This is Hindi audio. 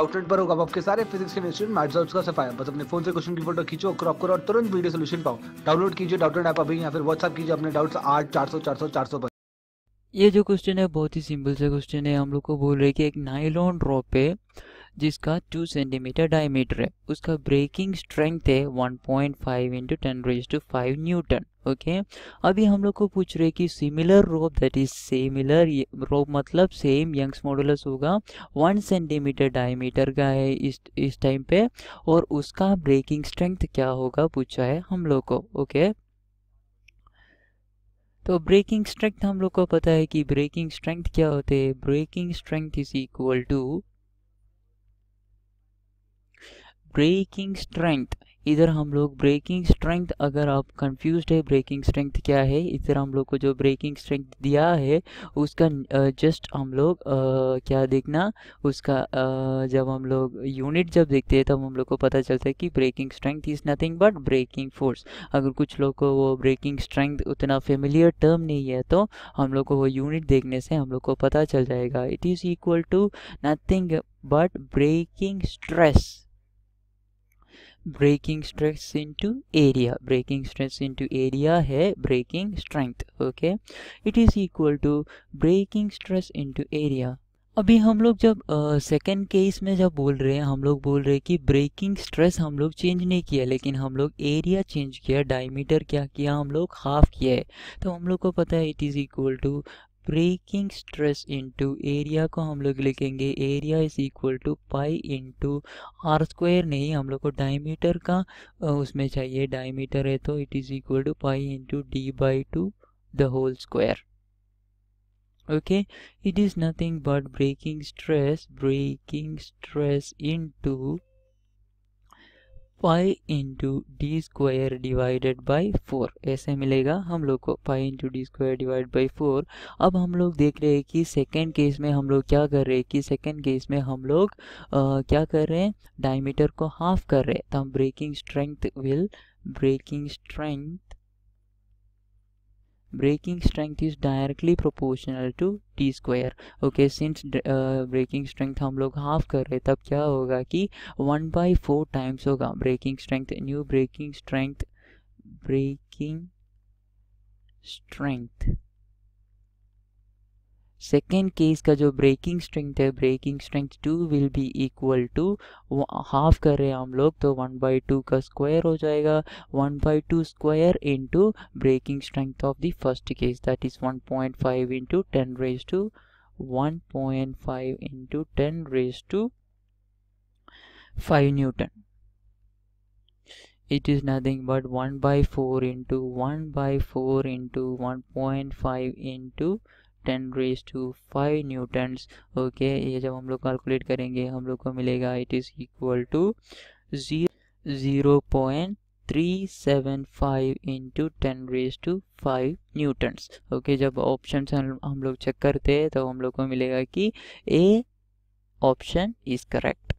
आउटलेट पर होगा आपके सारे फिजिक्स केमिस्ट्री मैथ्स और उसका सफाया बस अपने फोन से क्वेश्चन की फोटो खींचो क्रॉप करो और तुरंत वीडियो सोल्यूशन पाओ डाउनलोड कीजिए डाउटलेट ऐप अभी या फिर व्हाट्सअप कीजिए अपने डाउट्स आठ चार सौ चार सौ चार सौ पर ये जो क्वेश्चन है बहुत ही सिंपल सा क्वेश्चन है हम लोग को बोल रहे कि एक नाइलॉन ड्रॉप है जिसका 2 सेंटीमीटर डायमीटर है उसका ब्रेकिंग स्ट्रेंथ है 1.5 point five into ten raise to five newton okay अभी हम लोग को पूछ रहे कि similar rope that is similar rope मतलब सेम यंग्स मॉडुलस होगा वन सेंटीमीटर डायमीटर का है इस इस टाइम पे और उसका ब्रेकिंग स्ट्रेंथ क्या होगा पूछा है हम लोग को ओके okay? तो ब्रेकिंग स्ट्रेंथ हम लोग को पता है कि ब्रेकिंग स्ट्रेंथ क्या होते हैं breaking strength is equal to breaking strength इधर हम लोग ब्रेकिंग स्ट्रेंथ अगर आप कंफ्यूज है ब्रेकिंग स्ट्रेंथ क्या है इधर हम लोग को जो ब्रेकिंग स्ट्रेंथ दिया है उसका जस्ट हम लोग क्या देखना उसका जब हम लोग यूनिट जब देखते हैं तब हम लोग को पता चलता है कि breaking strength is nothing but breaking force अगर कुछ लोग को वो ब्रेकिंग स्ट्रेंथ उतना फेमिलियर टर्म नहीं है तो हम लोग को वो यूनिट देखने से हम लोग को पता चल जाएगा it is equal to nothing but breaking stress breaking stress into area breaking stress into area है breaking strength okay it is equal to breaking stress into area अभी हम लोग जब सेकेंड uh, केस में जब बोल रहे हैं हम लोग बोल रहे हैं कि ब्रेकिंग स्ट्रेस हम लोग चेंज नहीं किया लेकिन हम लोग एरिया चेंज किया डायमीटर क्या किया हम लोग हाफ किया है तो हम लोग को पता है it is equal to breaking stress into area को हम लोग लिखेंगे area is equal to pi into r square नहीं हम लोग को डायमीटर का उसमें चाहिए डायमीटर है तो it is equal to pi into d by two the whole square okay it is nothing but breaking stress breaking stress into pi into d square divided by four ऐसे मिलेगा हम लोग को pi into d square divide by four अब हम लोग देख रहे हैं कि सेकेंड केस में हम लोग क्या कर रहे हैं कि सेकेंड केस में हम लोग क्या कर रहे हैं डायमीटर को हाफ कर रहे हैं तो हम breaking strength will breaking strength breaking strength is directly proportional to t square okay since breaking strength हम लोग हाफ कर रहे तब क्या होगा कि वन बाई फोर टाइम्स होगा breaking strength new breaking strength breaking strength second case ka jo breaking strength hai breaking strength 2 will be equal to half kar rahe hum log to 1 by 2 ka square ho jayega 1 by 2 square into breaking strength of the first case that is 1.5 into 10 raised to 1.5 into 10 raised to 5 newton it is nothing but 1 by 4 into 1 by 4 into 1.5 into ten raise to five newtons okay ये जब हम लोग कैलकुलेट करेंगे हम लोग को मिलेगा it is equal to zero point three seven five into ten raise to five newtons okay जब ऑप्शन हम लोग चेक करते हैं तो हम लोग को मिलेगा कि ए ऑप्शन इज़ करेक्ट